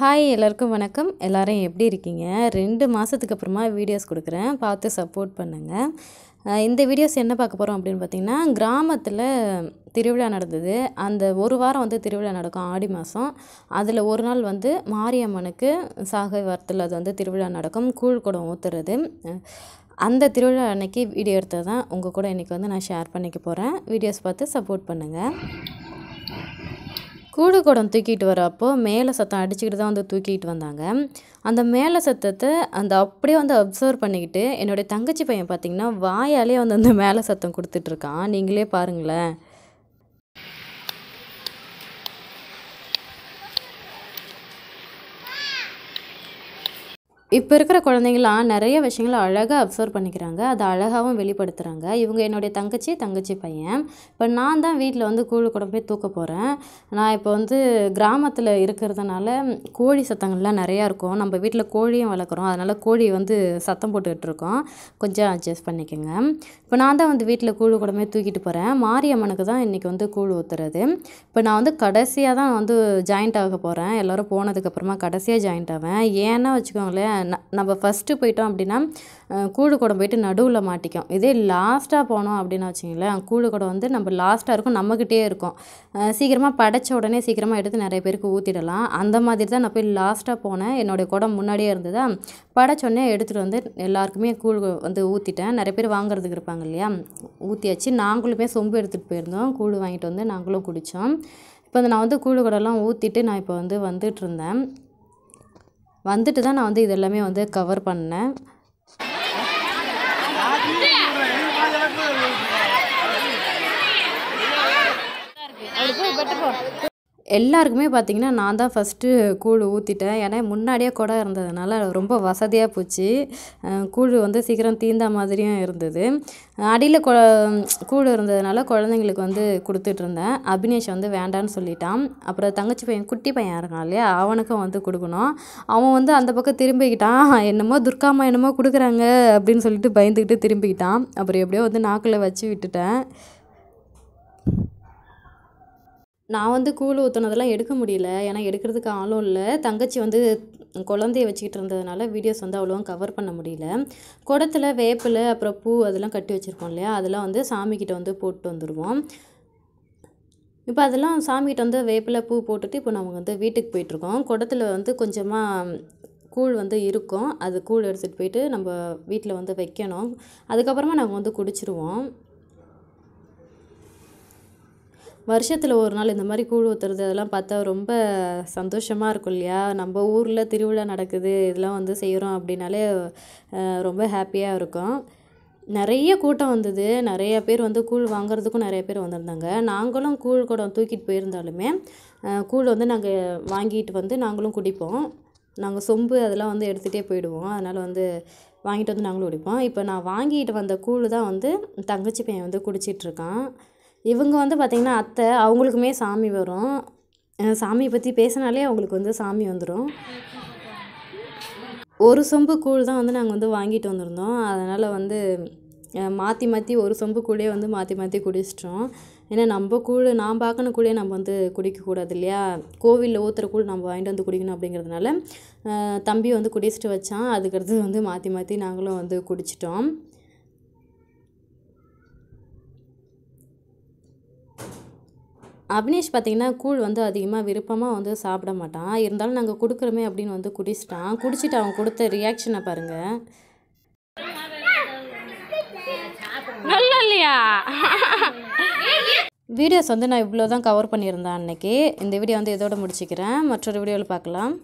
hi எல்லாருக்கும் வணக்கம் எல்லோரும் எப்படி இருக்கீங்க ரெண்டு மாதத்துக்கு அப்புறமா வீடியோஸ் கொடுக்குறேன் பார்த்து சப்போர்ட் பண்ணுங்கள் இந்த வீடியோஸ் என்ன பார்க்க போகிறோம் அப்படின்னு பார்த்தீங்கன்னா கிராமத்தில் திருவிழா நடந்தது அந்த ஒரு வாரம் வந்து திருவிழா நடக்கும் ஆடி மாதம் அதில் ஒரு நாள் வந்து மாரியம்மனுக்கு சாகை வாரத்தில் அது வந்து திருவிழா நடக்கும் கூழ்குடம் ஊற்றுறது அந்த திருவிழா அன்னைக்கு வீடியோ எடுத்தது தான் உங்கள் கூட இன்றைக்கி வந்து நான் ஷேர் பண்ணிக்க போகிறேன் வீடியோஸ் பார்த்து சப்போர்ட் பண்ணுங்கள் கூடு குடம் தூக்கிட்டு வரப்போ மேலே சத்தம் அடிச்சுக்கிட்டு தான் வந்து தூக்கிட்டு வந்தாங்க அந்த மேலே சத்தத்தை அந்த அப்படியே வந்து அப்சர்வ் பண்ணிக்கிட்டு என்னுடைய தங்கச்சி பையன் பார்த்திங்கன்னா வாயாலே வந்து அந்த மேலே சத்தம் கொடுத்துட்ருக்கான் நீங்களே பாருங்களேன் இப்போ இருக்கிற குழந்தைங்களாம் நிறைய விஷயங்களை அழகாக அப்சர்வ் பண்ணிக்கிறாங்க அதை அழகாகவும் வெளிப்படுத்துகிறாங்க இவங்க என்னுடைய தங்கச்சி தங்கச்சி பையன் இப்போ நான் தான் வீட்டில் வந்து கூழு கூட போய் தூக்க போகிறேன் நான் இப்போ வந்து கிராமத்தில் இருக்கிறதுனால கோழி சத்தங்கள்லாம் நிறையா இருக்கும் நம்ம வீட்டில் கோழியும் வளர்க்குறோம் அதனால் கோழி வந்து சத்தம் போட்டுக்கிட்டுருக்கோம் கொஞ்சம் அட்ஜஸ்ட் பண்ணிக்கோங்க இப்போ நான் தான் வந்து வீட்டில் கூழ் போய் தூக்கிட்டு போகிறேன் மாரியம்மனுக்கு தான் இன்றைக்கி வந்து கூழ் ஊற்றுறது இப்போ நான் வந்து கடைசியாக தான் வந்து ஜாயிண்ட் ஆக போகிறேன் எல்லோரும் போனதுக்கப்புறமா கடைசியாக ஜாயிண்ட் ஆவேன் ஏன்னா வச்சுக்கோங்களேன் நம்ம ஃபஸ்ட்டு போயிட்டோம் அப்படின்னா கூடு குடம் போயிட்டு நடுவில் மாட்டிக்கும் இதே லாஸ்ட்டாக போனோம் அப்படின்னு வச்சிங்களேன் கூடு குடம் வந்து நம்ம லாஸ்ட்டாக இருக்கும் நம்மக்கிட்டே இருக்கும் சீக்கிரமாக படைச்ச உடனே சீக்கிரமாக எடுத்து நிறைய பேருக்கு ஊற்றிடலாம் அந்த மாதிரி தான் நான் போய் லாஸ்ட்டாக போனேன் என்னோடய குடம் முன்னாடியே இருந்ததா படைச்சோடனே எடுத்துகிட்டு வந்து எல்லாருக்குமே கூழ் வந்து ஊற்றிட்டேன் நிறைய பேர் வாங்குறதுக்கு இருப்பாங்க இல்லையா ஊற்றியாச்சு நாங்களுமே சொம்பு எடுத்துகிட்டு போயிருந்தோம் கூழ் வாங்கிட்டு வந்து நாங்களும் குடித்தோம் இப்போ நான் வந்து கூழு குடம்லாம் ஊற்றிட்டு நான் இப்போ வந்து வந்துட்டு இருந்தேன் வந்துட்டு தான் நான் வந்து இதெல்லாமே வந்து கவர் பண்ணேன் போ எல்லாருக்குமே பார்த்திங்கன்னா நான் தான் ஃபஸ்ட்டு கூழ் ஊற்றிட்டேன் ஏன்னா முன்னாடியே குடம் இருந்ததுனால ரொம்ப வசதியாக போச்சு கூழ் வந்து சீக்கிரம் தீந்த மாதிரியும் இருந்தது அடியில் கொ கூழ் இருந்ததுனால குழந்தைங்களுக்கு வந்து கொடுத்துட்ருந்தேன் அபினேஷ் வந்து வேண்டான்னு சொல்லிட்டான் அப்புறம் தங்கச்சி பையன் குட்டி பையன் இருக்கான் இல்லையா அவனுக்கும் வந்து கொடுக்கணும் அவன் வந்து அந்த பக்கம் திரும்பிக்கிட்டான் என்னமோ துர்காமா என்னமோ கொடுக்குறாங்க அப்படின்னு சொல்லிட்டு பயந்துக்கிட்டு திரும்பிக்கிட்டான் அப்புறம் எப்படியோ வந்து நாக்கில் வச்சு விட்டுட்டேன் நான் வந்து கூழ் ஊற்றுனதெல்லாம் எடுக்க முடியல ஏன்னா எடுக்கிறதுக்கு ஆளும் இல்லை தங்கச்சி வந்து குழந்தைய வச்சுக்கிட்டு இருந்ததுனால வீடியோஸ் வந்து அவ்வளோவா கவர் பண்ண முடியல குடத்தில் வேப்பில் அப்புறம் பூ அதெல்லாம் கட்டி வச்சுருக்கோம் இல்லையா அதெல்லாம் வந்து சாமிக்கிட்ட வந்து போட்டு வந்துடுவோம் இப்போ அதெல்லாம் சாமிக்கிட்ட வந்து வேப்பில் பூ போட்டுட்டு இப்போ நம்ம வந்து வீட்டுக்கு போயிட்டுருக்கோம் குடத்தில் வந்து கொஞ்சமாக கூழ் வந்து இருக்கும் அது கூழ் எடுத்துகிட்டு போயிட்டு நம்ம வீட்டில் வந்து வைக்கணும் அதுக்கப்புறமா நாங்கள் வந்து குடிச்சிருவோம் வருஷத்தில் ஒரு நாள் இந்த மாதிரி கூழ் ஊற்றுறது அதெல்லாம் பார்த்தா ரொம்ப சந்தோஷமாக இருக்கும் இல்லையா நம்ம ஊரில் திருவிழா நடக்குது இதெல்லாம் வந்து செய்கிறோம் அப்படின்னாலே ரொம்ப ஹாப்பியாக இருக்கும் நிறைய கூட்டம் வந்தது நிறைய பேர் வந்து கூழ் வாங்குறதுக்கும் நிறைய பேர் வந்திருந்தாங்க நாங்களும் கூழ் குடம் தூக்கிட்டு போயிருந்தாலுமே கூழ் வந்து நாங்கள் வாங்கிட்டு வந்து நாங்களும் குடிப்போம் நாங்கள் சொம்பு அதெல்லாம் வந்து எடுத்துகிட்டே போயிடுவோம் அதனால் வந்து வாங்கிட்டு வந்து நாங்களும் குடிப்போம் இப்போ நான் வாங்கிட்டு வந்த கூழ் தான் வந்து தங்கச்சி பையன் வந்து குடிச்சிட்ருக்கான் இவங்க வந்து பார்த்திங்கன்னா அத்தை அவங்களுக்குமே சாமி வரும் சாமியை பற்றி பேசினாலே அவங்களுக்கு வந்து சாமி வந்துடும் ஒரு சொம்பு கூழ் தான் வந்து நாங்கள் வந்து வாங்கிட்டு வந்திருந்தோம் அதனால் வந்து மாற்றி மாற்றி ஒரு சொம்பு கூழே வந்து மாற்றி மாற்றி குடிச்சிட்டோம் ஏன்னா நம்ம கூழ் நான் பார்க்கணும் கூழே நம்ம வந்து குடிக்கக்கூடாது இல்லையா கோவிலில் ஊற்றுற கூழ் நம்ம வாங்கிட்டு வந்து குடிக்கணும் அப்படிங்கிறதுனால தம்பி வந்து குடிச்சிட்டு வச்சான் அதுக்கடுத்து வந்து மாற்றி மாற்றி நாங்களும் வந்து குடிச்சிட்டோம் அபினேஷ் பார்த்திங்கன்னா கூழ் வந்து அதிகமாக விருப்பமாக வந்து சாப்பிட மாட்டான் இருந்தாலும் நாங்கள் கொடுக்குறோமே அப்படின்னு வந்து குடிச்சிட்டான் குடிச்சிட்டு அவன் கொடுத்த ரியாக்ஷனை பாருங்கள் இல்லையா வீடியோஸ் வந்து நான் இவ்வளோ தான் கவர் பண்ணியிருந்தேன் அன்னைக்கு இந்த வீடியோ வந்து இதோட முடிச்சுக்கிறேன் மற்றொரு வீடியோவில் பார்க்கலாம்